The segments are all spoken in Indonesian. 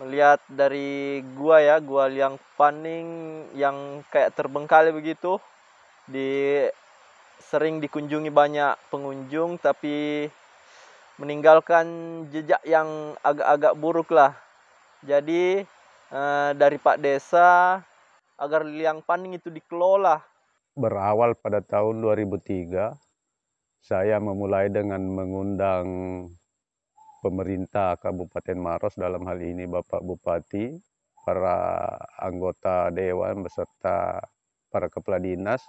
melihat dari gua ya gua yang paning yang kayak terbengkalai begitu di sering dikunjungi banyak pengunjung tapi meninggalkan jejak yang agak-agak buruk lah jadi eh, dari Pak Desa agar liang paning itu dikelola berawal pada tahun 2003 saya memulai dengan mengundang pemerintah Kabupaten Maros dalam hal ini Bapak Bupati, para anggota dewan beserta para kepala dinas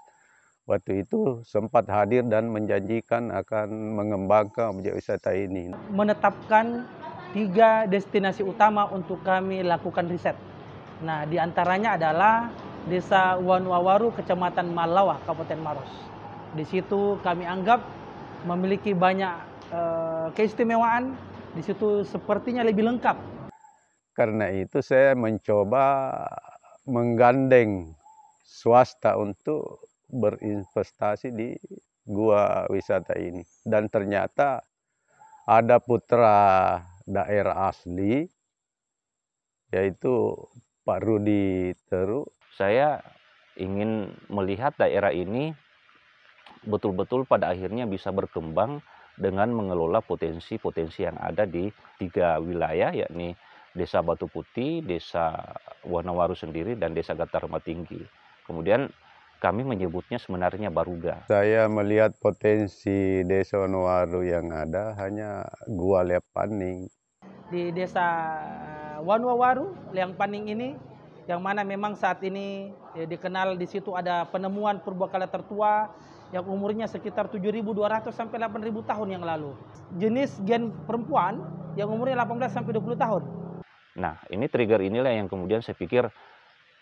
waktu itu sempat hadir dan menjanjikan akan mengembangkan objek wisata ini. Menetapkan tiga destinasi utama untuk kami lakukan riset. Nah, diantaranya adalah Desa Wanwawaru, Kecamatan Malawa, Kabupaten Maros. Di situ kami anggap memiliki banyak eh, keistimewaan di situ sepertinya lebih lengkap. Karena itu saya mencoba menggandeng swasta untuk berinvestasi di gua wisata ini dan ternyata ada putra daerah asli yaitu Pak Rudi Teru. Saya ingin melihat daerah ini betul-betul pada akhirnya bisa berkembang dengan mengelola potensi-potensi yang ada di tiga wilayah yakni Desa Batu Putih, Desa Wanawaru sendiri, dan Desa Gatarma Tinggi. Kemudian kami menyebutnya sebenarnya Baruga. Saya melihat potensi Desa Wanawaru yang ada hanya Gua Lepaning. Di Desa eh, Wanawaru, yang Paning ini, yang mana memang saat ini ya, dikenal di situ ada penemuan purbakala tertua yang umurnya sekitar 7.200 sampai 8.000 tahun yang lalu. Jenis gen perempuan yang umurnya 18 sampai 20 tahun. Nah, ini trigger inilah yang kemudian saya pikir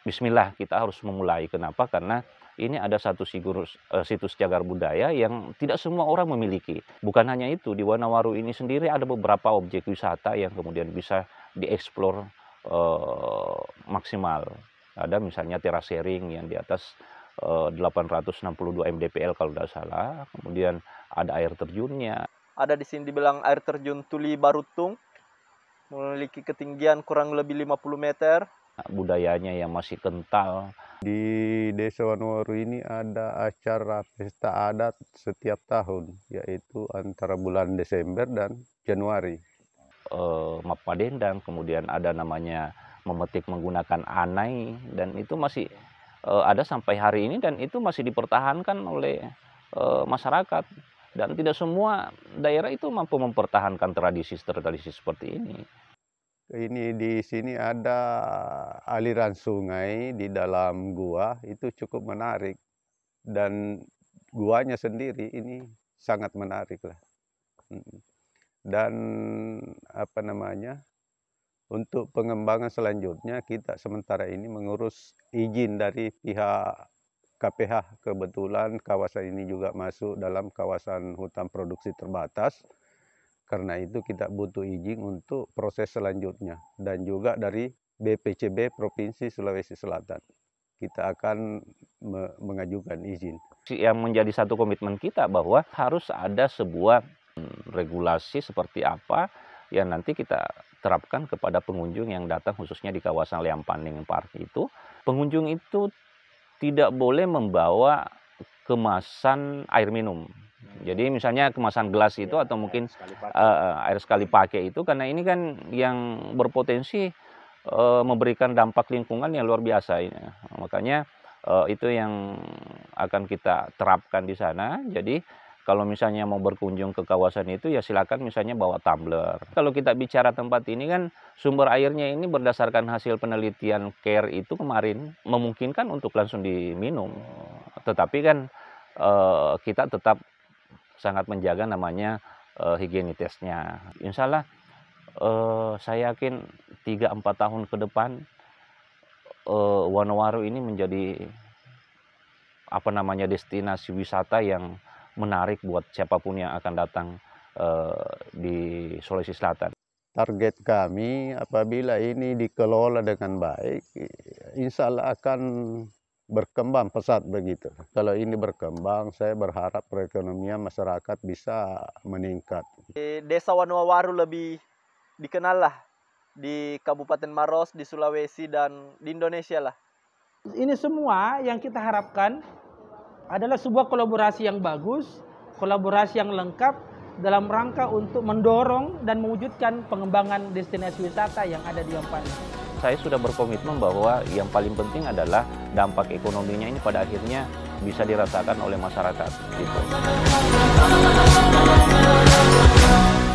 bismillah kita harus memulai. Kenapa? Karena ini ada satu situs, eh, situs cagar budaya yang tidak semua orang memiliki. Bukan hanya itu, di Wanawaru ini sendiri ada beberapa objek wisata yang kemudian bisa dieksplor eh, maksimal. Ada misalnya terasering yang di atas 862 eh, mdpl kalau tidak salah. Kemudian ada air terjunnya. Ada di sini dibilang air terjun Tuli Barutung memiliki ketinggian kurang lebih 50 meter. Budayanya yang masih kental. Di Desa Wanwaru ini ada acara pesta adat setiap tahun, yaitu antara bulan Desember dan Januari. E, Mapadendang, kemudian ada namanya memetik menggunakan anai, dan itu masih Eh, ada sampai hari ini dan itu masih dipertahankan oleh eh, masyarakat dan tidak semua daerah itu mampu mempertahankan tradisi tradisi seperti ini. Ini di sini ada aliran sungai di dalam gua itu cukup menarik dan guanya sendiri ini sangat menarik lah. Dan apa namanya? untuk pengembangan selanjutnya kita sementara ini mengurus izin dari pihak KPH kebetulan kawasan ini juga masuk dalam kawasan hutan produksi terbatas karena itu kita butuh izin untuk proses selanjutnya dan juga dari BPCB Provinsi Sulawesi Selatan kita akan me mengajukan izin yang menjadi satu komitmen kita bahwa harus ada sebuah hmm, regulasi seperti apa ya nanti kita terapkan kepada pengunjung yang datang khususnya di kawasan Liampaning Park itu. Pengunjung itu tidak boleh membawa kemasan air minum. Jadi misalnya kemasan gelas itu iya, atau mungkin air sekali, pakai. uh, air sekali pakai itu karena ini kan yang berpotensi uh, memberikan dampak lingkungan yang luar biasa ini. Makanya uh, itu yang akan kita terapkan di sana. Jadi kalau misalnya mau berkunjung ke kawasan itu ya silakan misalnya bawa tumbler. Kalau kita bicara tempat ini kan sumber airnya ini berdasarkan hasil penelitian care itu kemarin memungkinkan untuk langsung diminum. Tetapi kan eh, kita tetap sangat menjaga namanya eh, higienitasnya. Insya Allah eh, saya yakin 3-4 tahun ke depan eh, ini menjadi apa namanya destinasi wisata yang menarik buat siapapun yang akan datang eh, di Sulawesi Selatan. Target kami apabila ini dikelola dengan baik, insya Allah akan berkembang pesat begitu. Kalau ini berkembang, saya berharap perekonomian masyarakat bisa meningkat. Desa Wanuawaru lebih dikenal lah di Kabupaten Maros, di Sulawesi, dan di Indonesia lah. Ini semua yang kita harapkan adalah sebuah kolaborasi yang bagus, kolaborasi yang lengkap dalam rangka untuk mendorong dan mewujudkan pengembangan destinasi wisata yang ada di Yampan. Saya sudah berkomitmen bahwa yang paling penting adalah dampak ekonominya ini pada akhirnya bisa dirasakan oleh masyarakat. Gitu.